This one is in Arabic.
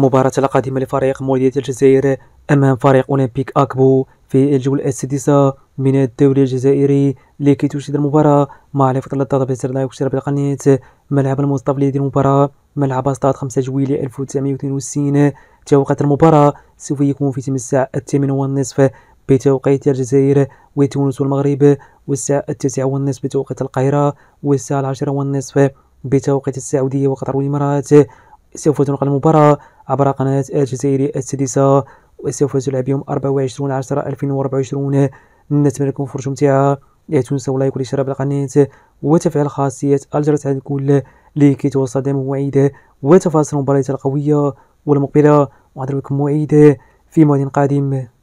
مباراة القادمة لفريق مولودية الجزائر أمام فريق أولمبيك أكبو في الجولة السادسة من الدوري الجزائري لكي تشهد المباراة مع لفترة الضغط بسر لايك وشير بالقناة ملعب المصطفى لهذه المباراة ملعب ستاد 5 جويلية 1962 توقيت المباراة سوف يكون في تم الساعة الثامنة والنصف بتوقيت الجزائر وتونس والمغرب والساعة التاسعة والنصف بتوقيت القاهرة والساعة العاشرة والنصف بتوقيت السعودية وقطر والإمارات سوف تنقل المباراة عبر قناة الجزائري السادسة وسوف تلعب يوم 24 10 2024 نتمنى لكم فرجة ممتعة لا تنسوا لايك والاشتراك بالقناة وتفعيل خاصية الجرس على الكل لكي توصل دائما مواعيد وتفاصيل المباريات القوية والمقبلة وأضرب لكم موعد في موعد قادم